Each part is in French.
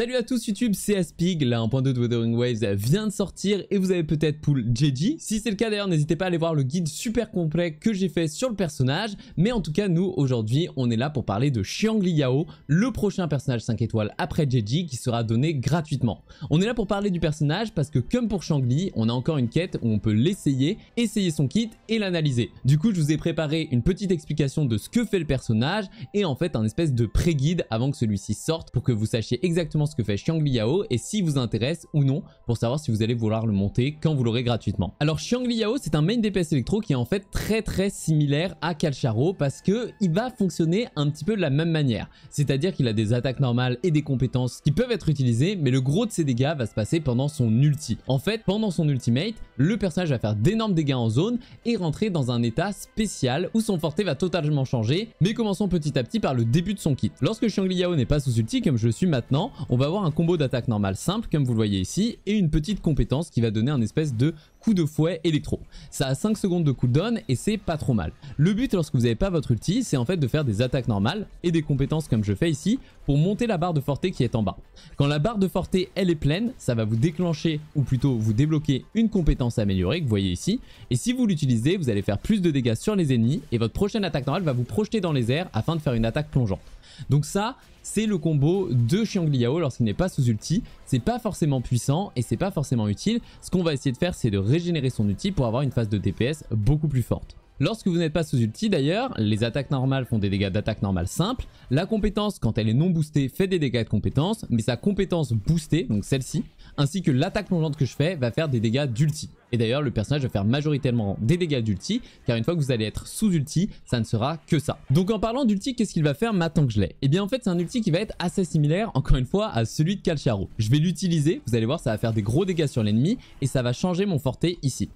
Salut à tous YouTube, c'est Aspig, un 1.2 de Wuthering Waves vient de sortir et vous avez peut-être Pool JG. Si c'est le cas d'ailleurs, n'hésitez pas à aller voir le guide super complet que j'ai fait sur le personnage. Mais en tout cas, nous, aujourd'hui, on est là pour parler de Shangli Yao, le prochain personnage 5 étoiles après JG qui sera donné gratuitement. On est là pour parler du personnage parce que comme pour Shang on a encore une quête où on peut l'essayer, essayer son kit et l'analyser. Du coup, je vous ai préparé une petite explication de ce que fait le personnage et en fait un espèce de pré-guide avant que celui-ci sorte pour que vous sachiez exactement ce que fait Xiang Liao et s'il vous intéresse ou non pour savoir si vous allez vouloir le monter quand vous l'aurez gratuitement. Alors Xiang Liao c'est un main DPS électro qui est en fait très très similaire à Kalcharo parce que il va fonctionner un petit peu de la même manière. C'est-à-dire qu'il a des attaques normales et des compétences qui peuvent être utilisées mais le gros de ses dégâts va se passer pendant son ulti. En fait pendant son ultimate le personnage va faire d'énormes dégâts en zone et rentrer dans un état spécial où son forté va totalement changer mais commençons petit à petit par le début de son kit. Lorsque Xiang Liao n'est pas sous ulti comme je le suis maintenant on va avoir un combo d'attaque normale simple, comme vous le voyez ici, et une petite compétence qui va donner un espèce de coup de fouet électro. Ça a 5 secondes de cooldown et c'est pas trop mal. Le but lorsque vous n'avez pas votre ulti, c'est en fait de faire des attaques normales et des compétences comme je fais ici pour monter la barre de forté qui est en bas. Quand la barre de forté elle est pleine, ça va vous déclencher ou plutôt vous débloquer une compétence améliorée que vous voyez ici et si vous l'utilisez, vous allez faire plus de dégâts sur les ennemis et votre prochaine attaque normale va vous projeter dans les airs afin de faire une attaque plongeante. Donc ça, c'est le combo de Chiang Liao lorsqu'il n'est pas sous ulti. C'est pas forcément puissant et c'est pas forcément utile. Ce qu'on va essayer de faire, c'est de régénérer son ulti pour avoir une phase de DPS beaucoup plus forte. Lorsque vous n'êtes pas sous ulti d'ailleurs, les attaques normales font des dégâts d'attaque normale simple. La compétence, quand elle est non boostée, fait des dégâts de compétence, mais sa compétence boostée, donc celle-ci, ainsi que l'attaque plongeante que je fais va faire des dégâts d'ulti. Et d'ailleurs, le personnage va faire majoritairement des dégâts d'ulti, car une fois que vous allez être sous ulti, ça ne sera que ça. Donc en parlant d'ulti, qu'est-ce qu'il va faire maintenant que je l'ai Et eh bien en fait, c'est un ulti qui va être assez similaire, encore une fois, à celui de Calciaro. Je vais l'utiliser, vous allez voir, ça va faire des gros dégâts sur l'ennemi, et ça va changer mon forté ici.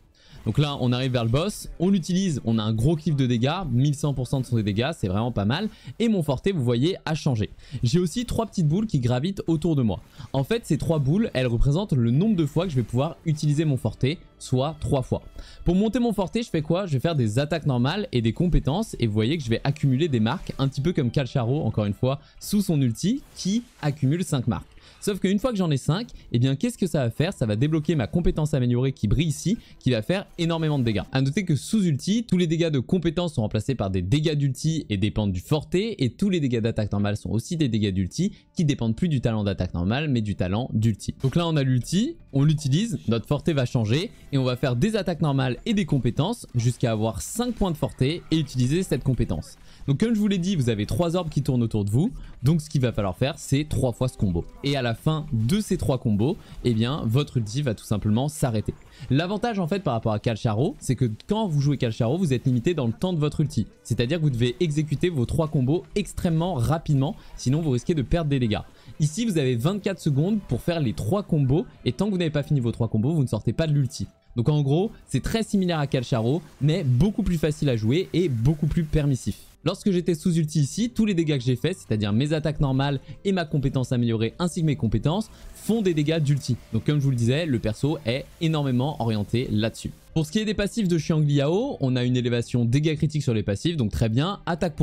Donc là, on arrive vers le boss, on l'utilise, on a un gros kiff de dégâts, 1100% de son dégâts, c'est vraiment pas mal. Et mon forté, vous voyez, a changé. J'ai aussi trois petites boules qui gravitent autour de moi. En fait, ces trois boules, elles représentent le nombre de fois que je vais pouvoir utiliser mon forté, soit trois fois. Pour monter mon forté, je fais quoi Je vais faire des attaques normales et des compétences, et vous voyez que je vais accumuler des marques, un petit peu comme Calcharo, encore une fois, sous son ulti, qui accumule 5 marques. Sauf qu'une fois que j'en ai 5, eh bien qu'est-ce que ça va faire Ça va débloquer ma compétence améliorée qui brille ici, qui va faire énormément de dégâts. À noter que sous ulti, tous les dégâts de compétence sont remplacés par des dégâts d'ulti et dépendent du forté, et tous les dégâts d'attaque normale sont aussi des dégâts d'ulti qui dépendent plus du talent d'attaque normale, mais du talent d'ulti. Donc là on a l'ulti, on l'utilise, notre forté va changer, et on va faire des attaques normales et des compétences jusqu'à avoir 5 points de forté et utiliser cette compétence. Donc comme je vous l'ai dit, vous avez 3 orbes qui tournent autour de vous, donc ce qu'il va falloir faire c'est 3 fois ce combo. Et à la fin de ces trois combos, et eh bien votre ulti va tout simplement s'arrêter. L'avantage en fait par rapport à Calcharo, c'est que quand vous jouez Calcharo, vous êtes limité dans le temps de votre ulti. C'est-à-dire que vous devez exécuter vos trois combos extrêmement rapidement, sinon vous risquez de perdre des dégâts. Ici, vous avez 24 secondes pour faire les trois combos, et tant que vous n'avez pas fini vos trois combos, vous ne sortez pas de l'ulti. Donc en gros, c'est très similaire à Calcharo, mais beaucoup plus facile à jouer et beaucoup plus permissif. Lorsque j'étais sous ulti ici, tous les dégâts que j'ai faits, c'est-à-dire mes attaques normales et ma compétence améliorée ainsi que mes compétences, font des dégâts d'ulti. Donc comme je vous le disais, le perso est énormément orienté là-dessus. Pour ce qui est des passifs de Xiang Liao, on a une élévation dégâts critiques sur les passifs, donc très bien. Attaque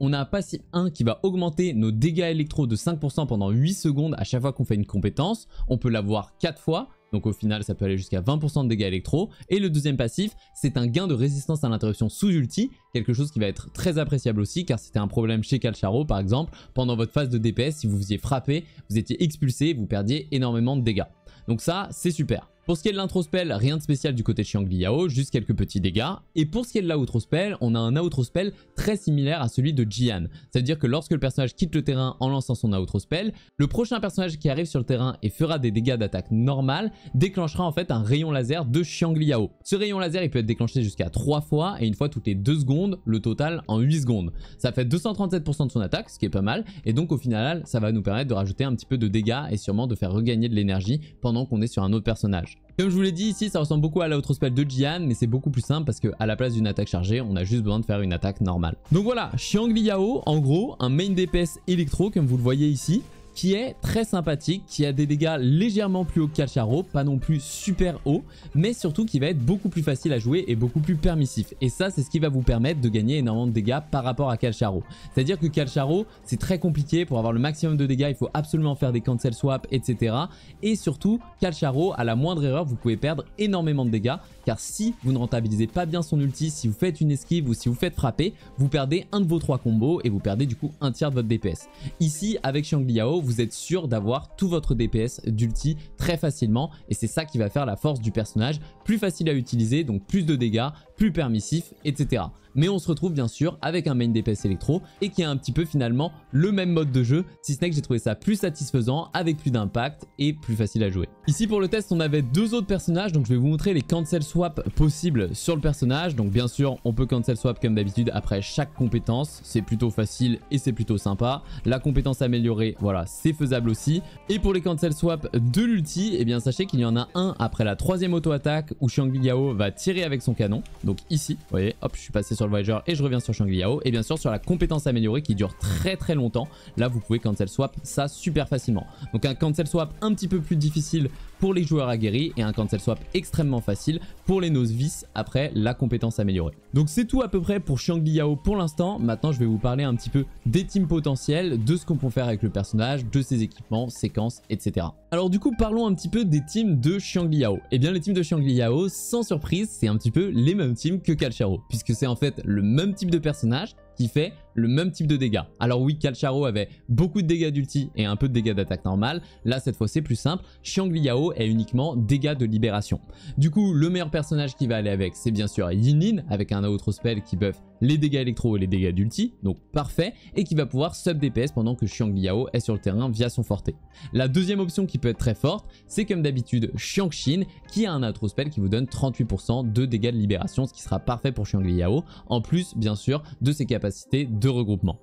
on a un passif 1 qui va augmenter nos dégâts électro de 5% pendant 8 secondes à chaque fois qu'on fait une compétence. On peut l'avoir 4 fois. Donc au final, ça peut aller jusqu'à 20% de dégâts électro. Et le deuxième passif, c'est un gain de résistance à l'interruption sous ulti, quelque chose qui va être très appréciable aussi, car c'était un problème chez Calcharo par exemple. Pendant votre phase de DPS, si vous faisiez frappé, vous étiez expulsé, vous perdiez énormément de dégâts. Donc ça, c'est super. Pour ce qui est de l'introspell, rien de spécial du côté de Liao, juste quelques petits dégâts. Et pour ce qui est de l'outrospell, on a un spell très similaire à celui de Jian. C'est-à-dire que lorsque le personnage quitte le terrain en lançant son spell, le prochain personnage qui arrive sur le terrain et fera des dégâts d'attaque normal déclenchera en fait un rayon laser de Chiang Liao. Ce rayon laser, il peut être déclenché jusqu'à 3 fois et une fois toutes les 2 secondes, le total en 8 secondes. Ça fait 237% de son attaque, ce qui est pas mal. Et donc au final, ça va nous permettre de rajouter un petit peu de dégâts et sûrement de faire regagner de l'énergie pendant qu'on est sur un autre personnage. Comme je vous l'ai dit ici, ça ressemble beaucoup à spell de Jian, mais c'est beaucoup plus simple parce qu'à la place d'une attaque chargée, on a juste besoin de faire une attaque normale. Donc voilà, Xiang Liao, en gros, un main DPS électro comme vous le voyez ici qui est très sympathique, qui a des dégâts légèrement plus haut que Calcharo, pas non plus super haut, mais surtout qui va être beaucoup plus facile à jouer et beaucoup plus permissif. Et ça, c'est ce qui va vous permettre de gagner énormément de dégâts par rapport à Calcharo. C'est-à-dire que Calcharo, c'est très compliqué, pour avoir le maximum de dégâts, il faut absolument faire des cancel swap, etc. Et surtout, Calcharo, à la moindre erreur, vous pouvez perdre énormément de dégâts, car si vous ne rentabilisez pas bien son ulti, si vous faites une esquive ou si vous faites frapper, vous perdez un de vos trois combos et vous perdez du coup un tiers de votre DPS. Ici, avec Shang Liao, vous êtes sûr d'avoir tout votre DPS d'ulti très facilement et c'est ça qui va faire la force du personnage. Plus facile à utiliser, donc plus de dégâts, plus permissif, etc. Mais on se retrouve bien sûr avec un main DPS électro et qui a un petit peu finalement le même mode de jeu, si ce n'est que j'ai trouvé ça plus satisfaisant, avec plus d'impact et plus facile à jouer. Ici pour le test, on avait deux autres personnages, donc je vais vous montrer les cancel swap possibles sur le personnage. Donc bien sûr, on peut cancel swap comme d'habitude après chaque compétence, c'est plutôt facile et c'est plutôt sympa. La compétence améliorée, voilà, c'est faisable aussi. Et pour les cancel swap de l'ulti, et eh bien sachez qu'il y en a un après la troisième auto-attaque où xiang Yao va tirer avec son canon. Donc ici, vous voyez, hop, je suis passé sur le Voyager et je reviens sur Shangri Et bien sûr, sur la compétence améliorée qui dure très très longtemps, là, vous pouvez cancel swap ça super facilement. Donc un cancel swap un petit peu plus difficile pour les joueurs aguerris et un cancel swap extrêmement facile pour les vis après la compétence améliorée. Donc c'est tout à peu près pour Shang Yao pour l'instant. Maintenant je vais vous parler un petit peu des teams potentiels, de ce qu'on peut faire avec le personnage, de ses équipements, séquences, etc. Alors du coup parlons un petit peu des teams de Shang Liao. Et eh bien les teams de Shang Yao, sans surprise, c'est un petit peu les mêmes teams que Calcharo, puisque c'est en fait le même type de personnage, qui fait le même type de dégâts. Alors oui, Calcharo avait beaucoup de dégâts d'ulti et un peu de dégâts d'attaque normale. Là, cette fois, c'est plus simple. Xiang Liao est uniquement dégâts de libération. Du coup, le meilleur personnage qui va aller avec, c'est bien sûr Yinlin, avec un autre spell qui buff les dégâts électro et les dégâts d'ulti, donc parfait, et qui va pouvoir sub DPS pendant que Xiang Liao est sur le terrain via son forté. La deuxième option qui peut être très forte, c'est comme d'habitude Xiang Xin, qui a un autre spell qui vous donne 38% de dégâts de libération, ce qui sera parfait pour Xiang Liao, en plus, bien sûr, de ses capacités capacité de regroupement.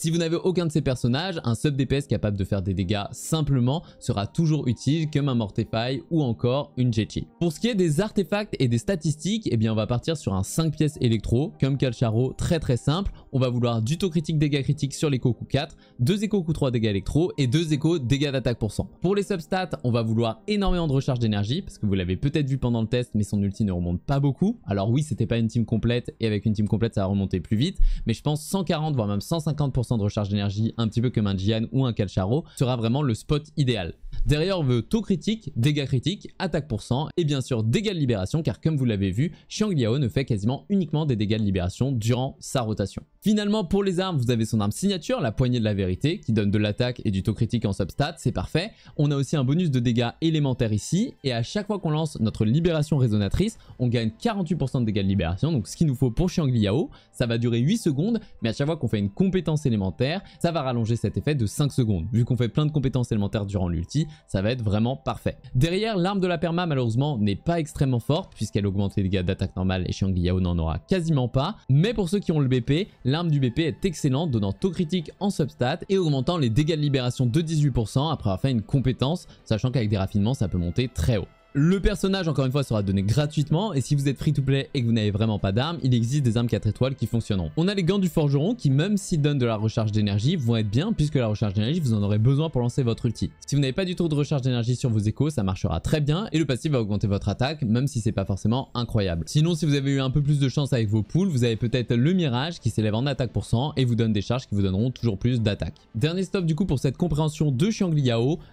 Si vous n'avez aucun de ces personnages, un sub DPS capable de faire des dégâts simplement sera toujours utile comme un Mortify ou encore une Jetchi. Pour ce qui est des artefacts et des statistiques, eh bien on va partir sur un 5 pièces électro, comme Calcharo, très très simple. On va vouloir du taux critique dégâts critiques sur l'écho coup 4, 2 échos coup 3 dégâts électro et 2 échos dégâts d'attaque pour cent. Pour les substats, on va vouloir énormément de recharge d'énergie, parce que vous l'avez peut-être vu pendant le test, mais son ulti ne remonte pas beaucoup. Alors oui, c'était pas une team complète, et avec une team complète, ça va remonter plus vite, mais je pense 140 voire même 150% de recharge d'énergie, un petit peu comme un Jian ou un Calcharo, sera vraiment le spot idéal. Derrière, on veut taux critique, dégâts critiques, attaque pour cent et bien sûr dégâts de libération car comme vous l'avez vu, Xiang Liao ne fait quasiment uniquement des dégâts de libération durant sa rotation. Finalement, pour les armes, vous avez son arme signature, la poignée de la vérité, qui donne de l'attaque et du taux critique en substat, c'est parfait. On a aussi un bonus de dégâts élémentaires ici, et à chaque fois qu'on lance notre libération résonatrice, on gagne 48% de dégâts de libération, donc ce qu'il nous faut pour Xiang Liao, ça va durer 8 secondes, mais à chaque fois qu'on fait une compétence élémentaire, ça va rallonger cet effet de 5 secondes. Vu qu'on fait plein de compétences élémentaires durant l'ulti, ça va être vraiment parfait. Derrière, l'arme de la perma malheureusement n'est pas extrêmement forte puisqu'elle augmente les dégâts d'attaque normale et Shang n'en aura quasiment pas. Mais pour ceux qui ont le BP, l'arme du BP est excellente, donnant taux critique en substat et augmentant les dégâts de libération de 18% après avoir fait une compétence, sachant qu'avec des raffinements ça peut monter très haut. Le personnage, encore une fois, sera donné gratuitement, et si vous êtes free-to-play et que vous n'avez vraiment pas d'armes, il existe des armes 4 étoiles qui fonctionneront. On a les gants du forgeron qui, même s'ils donnent de la recharge d'énergie, vont être bien, puisque la recharge d'énergie, vous en aurez besoin pour lancer votre ulti. Si vous n'avez pas du tout de recharge d'énergie sur vos échos, ça marchera très bien, et le passif va augmenter votre attaque, même si c'est pas forcément incroyable. Sinon, si vous avez eu un peu plus de chance avec vos poules, vous avez peut-être le mirage qui s'élève en attaque pour 100 et vous donne des charges qui vous donneront toujours plus d'attaque. Dernier stop du coup pour cette compréhension de Shang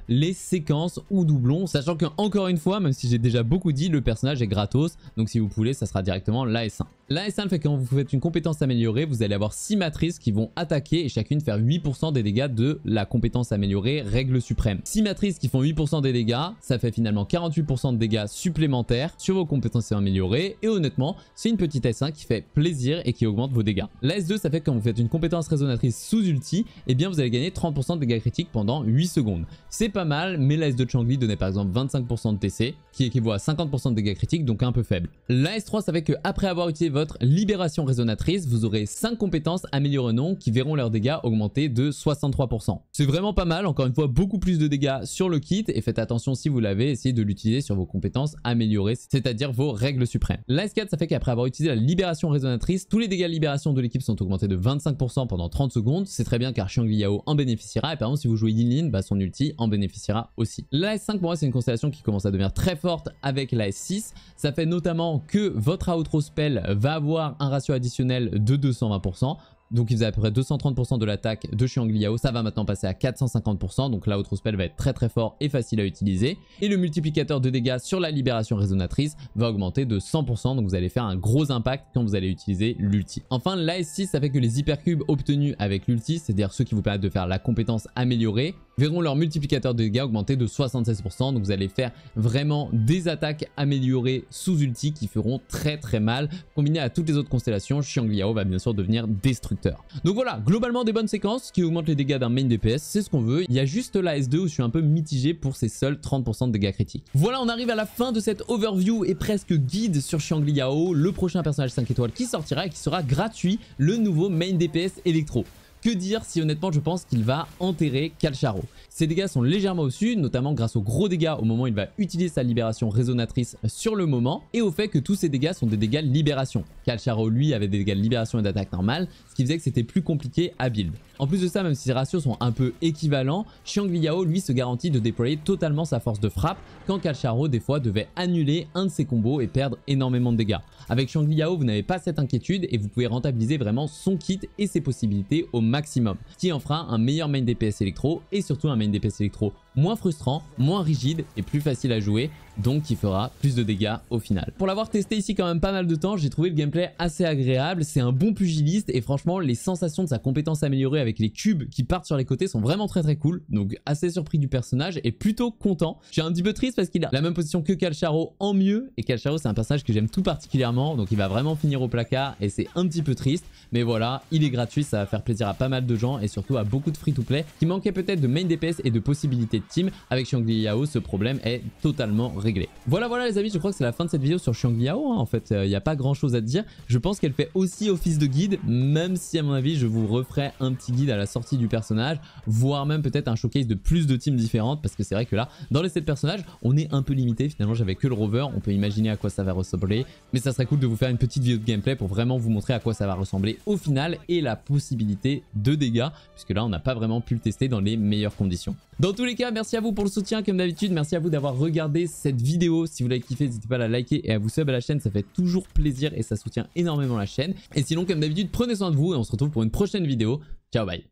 les séquences ou doublons, sachant que une fois, même si j'ai déjà beaucoup dit, le personnage est gratos, donc si vous voulez, ça sera directement l'AS1. L'AS1 fait que quand vous faites une compétence améliorée, vous allez avoir 6 matrices qui vont attaquer et chacune faire 8% des dégâts de la compétence améliorée, règle suprême. 6 matrices qui font 8% des dégâts, ça fait finalement 48% de dégâts supplémentaires sur vos compétences améliorées, et honnêtement, c'est une petite S1 qui fait plaisir et qui augmente vos dégâts. La 2 ça fait que quand vous faites une compétence résonatrice sous ulti, eh bien vous allez gagner 30% de dégâts critiques pendant 8 secondes. C'est pas mal, mais la 2 de Changli donnait par exemple 25% de TC, qui équivaut à 50% de dégâts critiques, donc un peu faible. La S3 ça que après avoir utilisé votre libération résonatrice, vous aurez 5 compétences améliorées non qui verront leurs dégâts augmenter de 63%. C'est vraiment pas mal, encore une fois beaucoup plus de dégâts sur le kit, et faites attention si vous l'avez, essayez de l'utiliser sur vos compétences améliorées, c'est-à-dire vos règles suprêmes. La S4 ça fait qu'après avoir utilisé la libération résonatrice, tous les dégâts de libération de l'équipe sont augmentés de 25% pendant 30 secondes, c'est très bien car Shang Liao en bénéficiera, et par exemple si vous jouez yin bah son ulti en bénéficiera aussi. La 5 pour moi c'est une constellation qui commence à devenir très très forte avec la S6. Ça fait notamment que votre outro spell va avoir un ratio additionnel de 220%. Donc il faisait à peu près 230% de l'attaque de Chiangliao, ça va maintenant passer à 450%, donc là Spell va être très très fort et facile à utiliser. Et le multiplicateur de dégâts sur la libération résonatrice va augmenter de 100%, donc vous allez faire un gros impact quand vous allez utiliser l'ulti. Enfin s 6 ça fait que les hypercubes obtenus avec l'ulti, c'est-à-dire ceux qui vous permettent de faire la compétence améliorée, verront leur multiplicateur de dégâts augmenter de 76%. Donc vous allez faire vraiment des attaques améliorées sous ulti qui feront très très mal. Combiné à toutes les autres constellations, Xiang Liao va bien sûr devenir destructeur. Donc voilà, globalement des bonnes séquences qui augmentent les dégâts d'un main DPS, c'est ce qu'on veut. Il y a juste la S2 où je suis un peu mitigé pour ses seuls 30% de dégâts critiques. Voilà, on arrive à la fin de cette overview et presque guide sur Xiang Liao, le prochain personnage 5 étoiles qui sortira et qui sera gratuit, le nouveau main DPS électro. Que dire si honnêtement je pense qu'il va enterrer Calcharo ses dégâts sont légèrement au-dessus, notamment grâce aux gros dégâts au moment où il va utiliser sa libération résonatrice sur le moment, et au fait que tous ces dégâts sont des dégâts de libération. Calcharo, lui, avait des dégâts de libération et d'attaque normale, ce qui faisait que c'était plus compliqué à build. En plus de ça, même si ses ratios sont un peu équivalents, Xiang Yao lui, se garantit de déployer totalement sa force de frappe, quand Kalcharo des fois, devait annuler un de ses combos et perdre énormément de dégâts. Avec Xiang Yao vous n'avez pas cette inquiétude et vous pouvez rentabiliser vraiment son kit et ses possibilités au maximum, ce qui en fera un meilleur main DPS électro et surtout un meilleur une des électro moins frustrant, moins rigide et plus facile à jouer, donc qui fera plus de dégâts au final. Pour l'avoir testé ici quand même pas mal de temps, j'ai trouvé le gameplay assez agréable, c'est un bon pugiliste et franchement les sensations de sa compétence améliorée avec les cubes qui partent sur les côtés sont vraiment très très cool, donc assez surpris du personnage et plutôt content. Je suis un petit peu triste parce qu'il a la même position que Calcharo en mieux et Calcharo c'est un personnage que j'aime tout particulièrement, donc il va vraiment finir au placard et c'est un petit peu triste, mais voilà, il est gratuit, ça va faire plaisir à pas mal de gens et surtout à beaucoup de free-to-play qui manquaient peut-être de main DPS et de possibilités team. Avec Yao ce problème est totalement réglé. Voilà, voilà les amis, je crois que c'est la fin de cette vidéo sur Xiangliao. Yao, hein. En fait, euh, il n'y a pas grand chose à dire. Je pense qu'elle fait aussi office de guide, même si à mon avis, je vous referai un petit guide à la sortie du personnage, voire même peut-être un showcase de plus de teams différentes, parce que c'est vrai que là, dans les 7 personnages, on est un peu limité. Finalement, j'avais que le rover, on peut imaginer à quoi ça va ressembler, mais ça serait cool de vous faire une petite vidéo de gameplay pour vraiment vous montrer à quoi ça va ressembler au final et la possibilité de dégâts, puisque là, on n'a pas vraiment pu le tester dans les meilleures conditions. Dans tous les cas, merci à vous pour le soutien comme d'habitude. Merci à vous d'avoir regardé cette vidéo. Si vous l'avez kiffé, n'hésitez pas à la liker et à vous sub à la chaîne. Ça fait toujours plaisir et ça soutient énormément la chaîne. Et sinon, comme d'habitude, prenez soin de vous et on se retrouve pour une prochaine vidéo. Ciao, bye